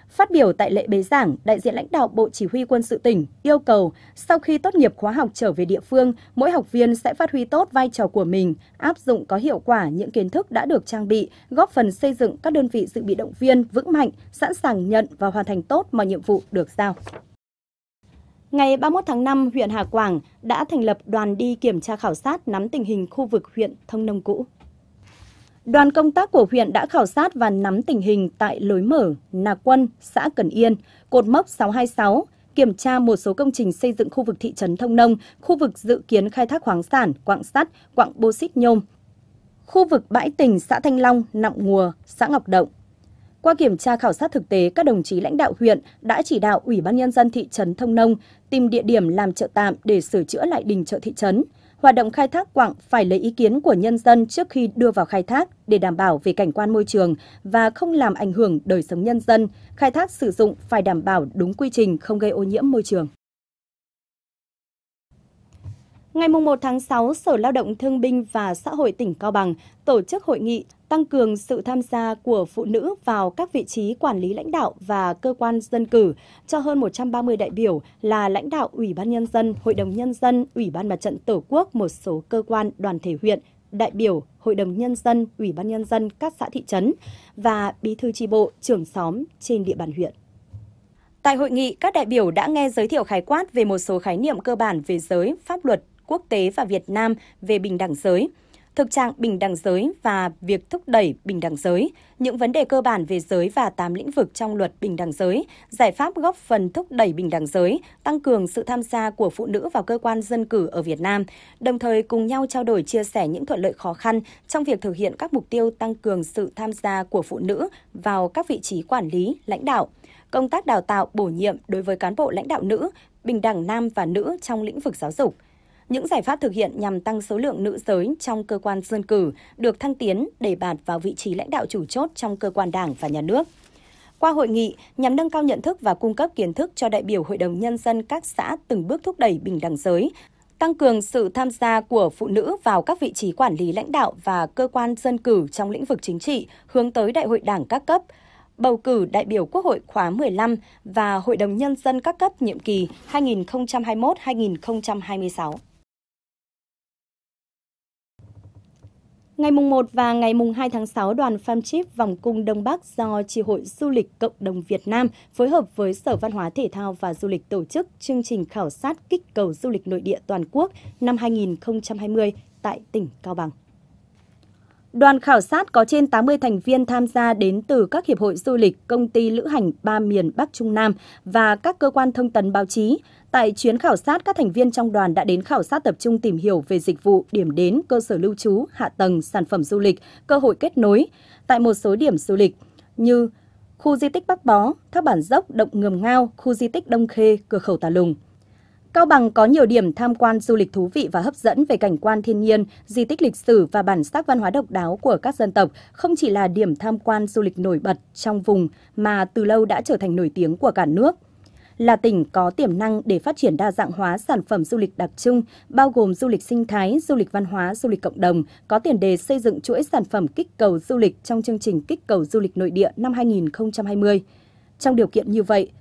Phát biểu tại lễ bế giảng, đại diện lãnh đạo Bộ Chỉ huy quân sự tỉnh yêu cầu sau khi tốt nghiệp khóa học trở về địa phương, mỗi học viên sẽ phát huy tốt vai trò của mình, áp dụng có hiệu quả những kiến thức đã được trang bị, góp phần xây dựng các đơn vị dự bị động viên vững mạnh, sẵn sàng nhận và hoàn thành tốt mọi nhiệm vụ được giao. Ngày 31 tháng 5, huyện Hà Quảng đã thành lập đoàn đi kiểm tra khảo sát nắm tình hình khu vực huyện Thông Nông Cũ đoàn công tác của huyện đã khảo sát và nắm tình hình tại lối mở Nà Quân, xã Cần Yên, cột mốc 626, kiểm tra một số công trình xây dựng khu vực thị trấn Thông Nông, khu vực dự kiến khai thác khoáng sản, quặng sắt, quặng bô xít nhôm, khu vực bãi tỉnh xã Thanh Long, Nọng Ngùa, xã Ngọc Động. Qua kiểm tra khảo sát thực tế, các đồng chí lãnh đạo huyện đã chỉ đạo Ủy ban Nhân dân thị trấn Thông Nông tìm địa điểm làm chợ tạm để sửa chữa lại đình chợ thị trấn, hoạt động khai thác quặng phải lấy ý kiến của nhân dân trước khi đưa vào khai thác để đảm bảo về cảnh quan môi trường và không làm ảnh hưởng đời sống nhân dân, khai thác sử dụng phải đảm bảo đúng quy trình không gây ô nhiễm môi trường. Ngày 1 tháng 6, Sở Lao động Thương binh và Xã hội tỉnh Cao Bằng tổ chức hội nghị tăng cường sự tham gia của phụ nữ vào các vị trí quản lý lãnh đạo và cơ quan dân cử cho hơn 130 đại biểu là lãnh đạo Ủy ban Nhân dân, Hội đồng Nhân dân, Ủy ban Mặt trận Tổ quốc, một số cơ quan đoàn thể huyện, đại biểu, Hội đồng Nhân dân, Ủy ban Nhân dân các xã thị trấn và bí thư tri bộ, trưởng xóm trên địa bàn huyện. Tại hội nghị, các đại biểu đã nghe giới thiệu khái quát về một số khái niệm cơ bản về giới, pháp luật, quốc tế và Việt Nam về bình đẳng giới, thực trạng bình đẳng giới và việc thúc đẩy bình đẳng giới, những vấn đề cơ bản về giới và tám lĩnh vực trong luật bình đẳng giới, giải pháp góp phần thúc đẩy bình đẳng giới, tăng cường sự tham gia của phụ nữ vào cơ quan dân cử ở Việt Nam, đồng thời cùng nhau trao đổi chia sẻ những thuận lợi khó khăn trong việc thực hiện các mục tiêu tăng cường sự tham gia của phụ nữ vào các vị trí quản lý, lãnh đạo. Công tác đào tạo bổ nhiệm đối với cán bộ lãnh đạo nữ, bình đẳng nam và nữ trong lĩnh vực giáo dục – những giải pháp thực hiện nhằm tăng số lượng nữ giới trong cơ quan dân cử được thăng tiến để bạt vào vị trí lãnh đạo chủ chốt trong cơ quan đảng và nhà nước. Qua hội nghị, nhằm nâng cao nhận thức và cung cấp kiến thức cho đại biểu Hội đồng Nhân dân các xã từng bước thúc đẩy bình đẳng giới, tăng cường sự tham gia của phụ nữ vào các vị trí quản lý lãnh đạo và cơ quan dân cử trong lĩnh vực chính trị hướng tới đại hội đảng các cấp, bầu cử đại biểu Quốc hội khóa 15 và Hội đồng Nhân dân các cấp nhiệm kỳ 2021-2026. Ngày mùng 1 và ngày mùng 2 tháng 6, đoàn Farmchip vòng cung Đông Bắc do Chi hội Du lịch Cộng đồng Việt Nam phối hợp với Sở Văn hóa Thể thao và Du lịch tổ chức chương trình khảo sát kích cầu du lịch nội địa toàn quốc năm 2020 tại tỉnh Cao Bằng. Đoàn khảo sát có trên 80 thành viên tham gia đến từ các hiệp hội du lịch, công ty lữ hành ba miền Bắc Trung Nam và các cơ quan thông tấn báo chí. Tại chuyến khảo sát, các thành viên trong đoàn đã đến khảo sát tập trung tìm hiểu về dịch vụ, điểm đến, cơ sở lưu trú, hạ tầng, sản phẩm du lịch, cơ hội kết nối tại một số điểm du lịch như khu di tích Bắc Bó, thác bản dốc Động Ngầm Ngao, khu di tích Đông Khê, cửa khẩu Tà Lùng. Cao Bằng có nhiều điểm tham quan du lịch thú vị và hấp dẫn về cảnh quan thiên nhiên, di tích lịch sử và bản sắc văn hóa độc đáo của các dân tộc, không chỉ là điểm tham quan du lịch nổi bật trong vùng mà từ lâu đã trở thành nổi tiếng của cả nước. Là tỉnh có tiềm năng để phát triển đa dạng hóa sản phẩm du lịch đặc trưng, bao gồm du lịch sinh thái, du lịch văn hóa, du lịch cộng đồng, có tiền đề xây dựng chuỗi sản phẩm kích cầu du lịch trong chương trình kích cầu du lịch nội địa năm 2020. Trong điều kiện như vậy,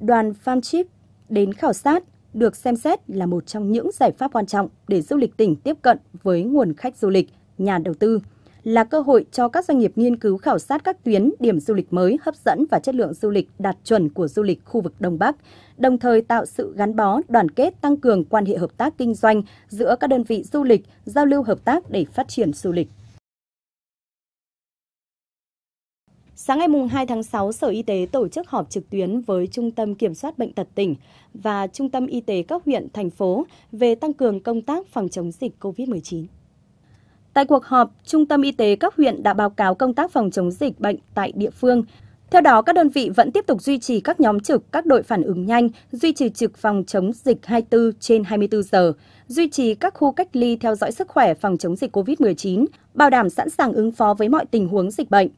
đoàn farm chip đến khảo sát được xem xét là một trong những giải pháp quan trọng để du lịch tỉnh tiếp cận với nguồn khách du lịch, nhà đầu tư, là cơ hội cho các doanh nghiệp nghiên cứu khảo sát các tuyến điểm du lịch mới hấp dẫn và chất lượng du lịch đạt chuẩn của du lịch khu vực Đông Bắc, đồng thời tạo sự gắn bó, đoàn kết, tăng cường quan hệ hợp tác kinh doanh giữa các đơn vị du lịch, giao lưu hợp tác để phát triển du lịch. Sáng ngày 2 tháng 6, Sở Y tế tổ chức họp trực tuyến với Trung tâm Kiểm soát Bệnh tật tỉnh và Trung tâm Y tế các huyện, thành phố về tăng cường công tác phòng chống dịch COVID-19. Tại cuộc họp, Trung tâm Y tế các huyện đã báo cáo công tác phòng chống dịch bệnh tại địa phương. Theo đó, các đơn vị vẫn tiếp tục duy trì các nhóm trực, các đội phản ứng nhanh, duy trì trực phòng chống dịch 24 trên 24 giờ, duy trì các khu cách ly theo dõi sức khỏe phòng chống dịch COVID-19, bảo đảm sẵn sàng ứng phó với mọi tình huống dịch bệnh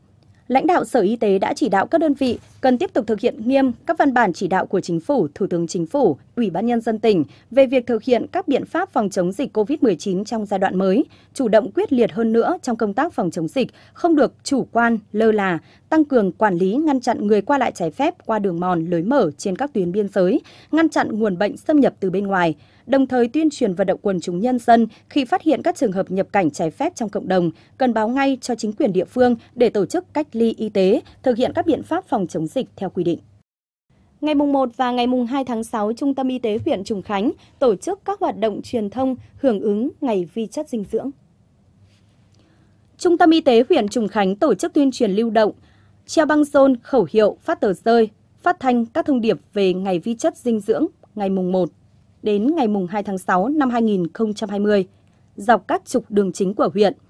lãnh đạo Sở Y tế đã chỉ đạo các đơn vị cần tiếp tục thực hiện nghiêm các văn bản chỉ đạo của Chính phủ, Thủ tướng Chính phủ, Ủy ban nhân dân tỉnh về việc thực hiện các biện pháp phòng chống dịch COVID-19 trong giai đoạn mới, chủ động quyết liệt hơn nữa trong công tác phòng chống dịch, không được chủ quan, lơ là, tăng cường quản lý ngăn chặn người qua lại trái phép qua đường mòn lối mở trên các tuyến biên giới, ngăn chặn nguồn bệnh xâm nhập từ bên ngoài, đồng thời tuyên truyền vận động quần chúng nhân dân khi phát hiện các trường hợp nhập cảnh trái phép trong cộng đồng, cần báo ngay cho chính quyền địa phương để tổ chức cách ly y tế, thực hiện các biện pháp phòng chống dịch theo quy định. Ngày mùng 1 và ngày mùng 2 tháng 6, Trung tâm Y tế huyện Trùng Khánh tổ chức các hoạt động truyền thông hưởng ứng Ngày vi chất dinh dưỡng. Trung tâm Y tế huyện Trùng Khánh tổ chức tuyên truyền lưu động, treo băng rôn, khẩu hiệu, phát tờ rơi, phát thanh các thông điệp về Ngày vi chất dinh dưỡng ngày mùng 1 đến ngày mùng 2 tháng 6 năm 2020 dọc các trục đường chính của huyện –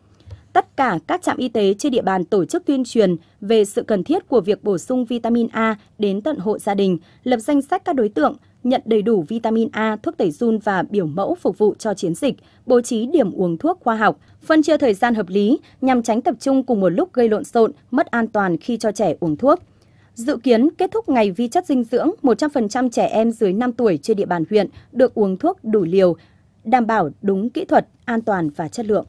tất cả các trạm y tế trên địa bàn tổ chức tuyên truyền về sự cần thiết của việc bổ sung vitamin A đến tận hộ gia đình, lập danh sách các đối tượng nhận đầy đủ vitamin A, thuốc tẩy giun và biểu mẫu phục vụ cho chiến dịch, bố trí điểm uống thuốc khoa học, phân chia thời gian hợp lý nhằm tránh tập trung cùng một lúc gây lộn xộn, mất an toàn khi cho trẻ uống thuốc. Dự kiến kết thúc ngày vi chất dinh dưỡng, 100% trẻ em dưới 5 tuổi trên địa bàn huyện được uống thuốc đủ liều, đảm bảo đúng kỹ thuật, an toàn và chất lượng.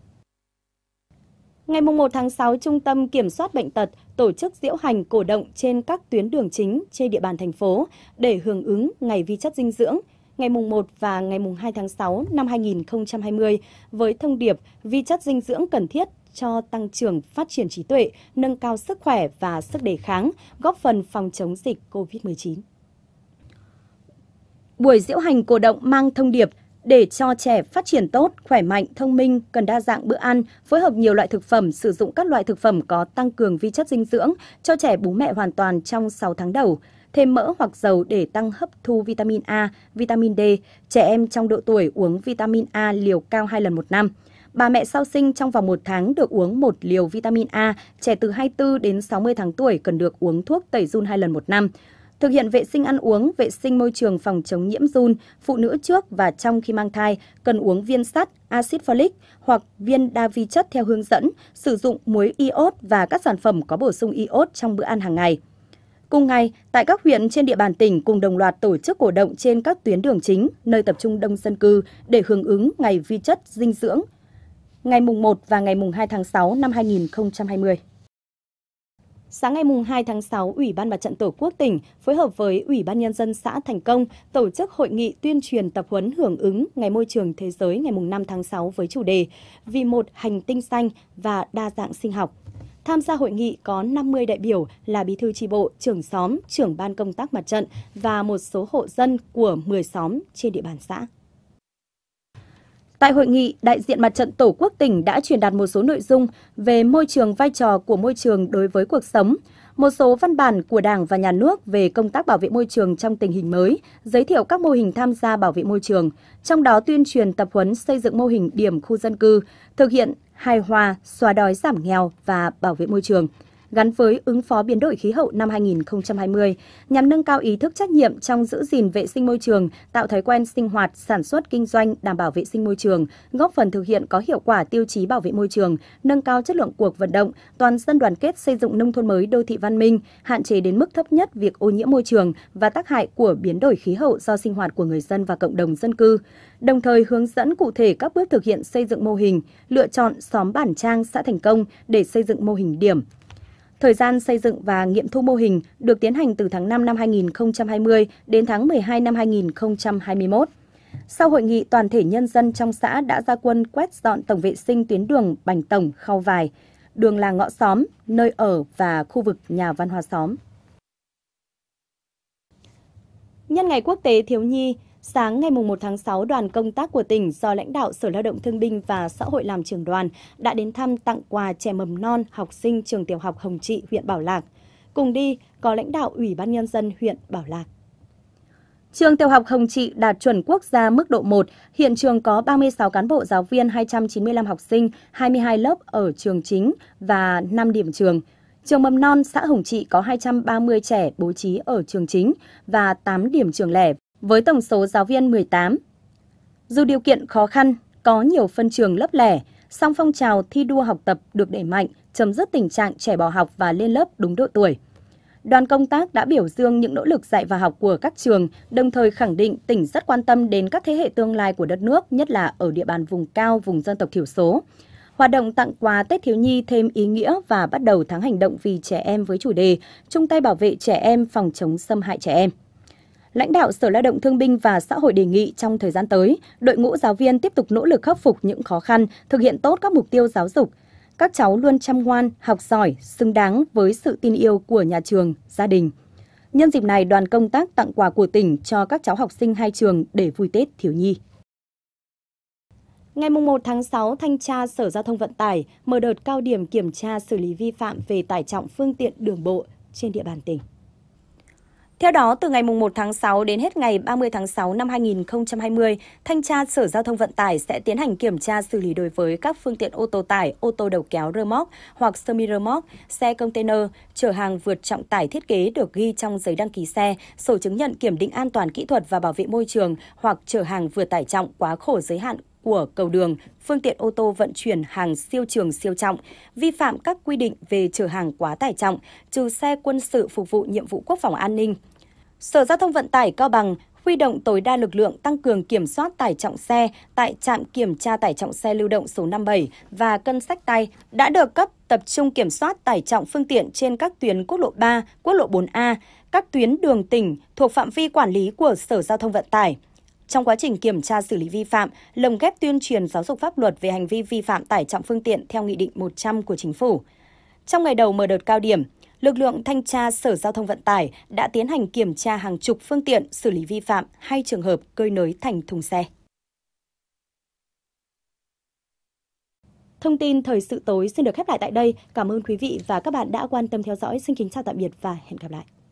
Ngày 1 tháng 6, Trung tâm Kiểm soát Bệnh tật tổ chức diễu hành cổ động trên các tuyến đường chính trên địa bàn thành phố để hưởng ứng Ngày vi chất dinh dưỡng ngày mùng 1 và ngày mùng 2 tháng 6 năm 2020 với thông điệp vi chất dinh dưỡng cần thiết cho tăng trưởng phát triển trí tuệ, nâng cao sức khỏe và sức đề kháng, góp phần phòng chống dịch COVID-19. Buổi diễu hành cổ động mang thông điệp để cho trẻ phát triển tốt, khỏe mạnh, thông minh, cần đa dạng bữa ăn, phối hợp nhiều loại thực phẩm, sử dụng các loại thực phẩm có tăng cường vi chất dinh dưỡng cho trẻ bú mẹ hoàn toàn trong 6 tháng đầu, thêm mỡ hoặc dầu để tăng hấp thu vitamin A, vitamin D. Trẻ em trong độ tuổi uống vitamin A liều cao 2 lần một năm. Bà mẹ sau sinh trong vòng một tháng được uống một liều vitamin A, trẻ từ 24 đến 60 tháng tuổi cần được uống thuốc tẩy run 2 lần một năm thực hiện vệ sinh ăn uống, vệ sinh môi trường phòng chống nhiễm run, phụ nữ trước và trong khi mang thai cần uống viên sắt, axit folic hoặc viên đa vi chất theo hướng dẫn, sử dụng muối iốt và các sản phẩm có bổ sung iốt trong bữa ăn hàng ngày. Cùng ngày, tại các huyện trên địa bàn tỉnh cùng đồng loạt tổ chức cổ động trên các tuyến đường chính, nơi tập trung đông dân cư để hưởng ứng ngày vi chất dinh dưỡng ngày mùng 1 và ngày mùng 2 tháng 6 năm 2020. Sáng ngày 2 tháng 6, Ủy ban Mặt trận Tổ quốc tỉnh phối hợp với Ủy ban Nhân dân xã Thành Công tổ chức hội nghị tuyên truyền tập huấn hưởng ứng Ngày Môi trường Thế giới ngày 5 tháng 6 với chủ đề Vì một hành tinh xanh và đa dạng sinh học. Tham gia hội nghị có 50 đại biểu là bí thư tri bộ, trưởng xóm, trưởng ban công tác mặt trận và một số hộ dân của 10 xóm trên địa bàn xã. Tại hội nghị, đại diện mặt trận Tổ quốc tỉnh đã truyền đạt một số nội dung về môi trường vai trò của môi trường đối với cuộc sống, một số văn bản của Đảng và Nhà nước về công tác bảo vệ môi trường trong tình hình mới, giới thiệu các mô hình tham gia bảo vệ môi trường, trong đó tuyên truyền tập huấn xây dựng mô hình điểm khu dân cư, thực hiện hài hòa, xóa đói giảm nghèo và bảo vệ môi trường – gắn với ứng phó biến đổi khí hậu năm 2020 nhằm nâng cao ý thức trách nhiệm trong giữ gìn vệ sinh môi trường, tạo thói quen sinh hoạt, sản xuất kinh doanh đảm bảo vệ sinh môi trường, góp phần thực hiện có hiệu quả tiêu chí bảo vệ môi trường, nâng cao chất lượng cuộc vận động, toàn dân đoàn kết xây dựng nông thôn mới đô thị văn minh, hạn chế đến mức thấp nhất việc ô nhiễm môi trường và tác hại của biến đổi khí hậu do sinh hoạt của người dân và cộng đồng dân cư. Đồng thời hướng dẫn cụ thể các bước thực hiện xây dựng mô hình, lựa chọn xóm bản trang xã thành công để xây dựng mô hình điểm, Thời gian xây dựng và nghiệm thu mô hình được tiến hành từ tháng 5 năm 2020 đến tháng 12 năm 2021. Sau hội nghị, toàn thể nhân dân trong xã đã ra quân quét dọn tổng vệ sinh tuyến đường Bành Tổng, Khâu Vài, đường làng ngõ xóm, nơi ở và khu vực nhà văn hóa xóm. Nhân ngày quốc tế thiếu nhi, Sáng ngày 1 tháng 6, đoàn công tác của tỉnh do lãnh đạo Sở Lao động Thương binh và Xã hội làm trưởng đoàn đã đến thăm tặng quà trẻ mầm non, học sinh trường tiểu học Hồng Trị, huyện Bảo Lạc. Cùng đi có lãnh đạo Ủy ban Nhân dân huyện Bảo Lạc. Trường tiểu học Hồng Trị đạt chuẩn quốc gia mức độ 1, hiện trường có 36 cán bộ giáo viên, 295 học sinh, 22 lớp ở trường chính và 5 điểm trường. Trường mầm non xã Hồng Trị có 230 trẻ bố trí ở trường chính và 8 điểm trường lẻ với tổng số giáo viên 18. Dù điều kiện khó khăn, có nhiều phân trường lớp lẻ, song phong trào thi đua học tập được đẩy mạnh, chấm dứt tình trạng trẻ bỏ học và lên lớp đúng độ tuổi. Đoàn công tác đã biểu dương những nỗ lực dạy và học của các trường, đồng thời khẳng định tỉnh rất quan tâm đến các thế hệ tương lai của đất nước, nhất là ở địa bàn vùng cao, vùng dân tộc thiểu số. Hoạt động tặng quà Tết thiếu nhi thêm ý nghĩa và bắt đầu tháng hành động vì trẻ em với chủ đề chung tay bảo vệ trẻ em phòng chống xâm hại trẻ em lãnh đạo Sở Lao động Thương binh và Xã hội đề nghị trong thời gian tới, đội ngũ giáo viên tiếp tục nỗ lực khắc phục những khó khăn, thực hiện tốt các mục tiêu giáo dục. Các cháu luôn chăm ngoan, học giỏi, xứng đáng với sự tin yêu của nhà trường, gia đình. Nhân dịp này, đoàn công tác tặng quà của tỉnh cho các cháu học sinh hai trường để vui Tết thiếu nhi. Ngày 1 tháng 6, Thanh tra Sở Giao thông Vận tải mở đợt cao điểm kiểm tra xử lý vi phạm về tải trọng phương tiện đường bộ trên địa bàn tỉnh. Theo đó, từ ngày 1 tháng 6 đến hết ngày 30 tháng 6 năm 2020, Thanh tra Sở Giao thông Vận tải sẽ tiến hành kiểm tra xử lý đối với các phương tiện ô tô tải, ô tô đầu kéo rơ móc hoặc semi rơ móc, xe container, chở hàng vượt trọng tải thiết kế được ghi trong giấy đăng ký xe, sổ chứng nhận kiểm định an toàn kỹ thuật và bảo vệ môi trường hoặc chở hàng vượt tải trọng quá khổ giới hạn của cầu đường, phương tiện ô tô vận chuyển hàng siêu trường siêu trọng, vi phạm các quy định về chở hàng quá tải trọng, trừ xe quân sự phục vụ nhiệm vụ quốc phòng an ninh, Sở Giao thông Vận tải Cao Bằng huy động tối đa lực lượng tăng cường kiểm soát tải trọng xe tại trạm kiểm tra tải trọng xe lưu động số 57 và cân sách tay đã được cấp tập trung kiểm soát tải trọng phương tiện trên các tuyến quốc lộ 3, quốc lộ 4A, các tuyến đường tỉnh thuộc phạm vi quản lý của Sở Giao thông Vận tải. Trong quá trình kiểm tra xử lý vi phạm, lồng ghép tuyên truyền giáo dục pháp luật về hành vi vi phạm tải trọng phương tiện theo Nghị định 100 của Chính phủ. Trong ngày đầu mở đợt cao điểm, lực lượng thanh tra Sở Giao thông Vận tải đã tiến hành kiểm tra hàng chục phương tiện xử lý vi phạm hai trường hợp cơi nới thành thùng xe. Thông tin thời sự tối xin được khép lại tại đây. Cảm ơn quý vị và các bạn đã quan tâm theo dõi. Xin kính chào tạm biệt và hẹn gặp lại.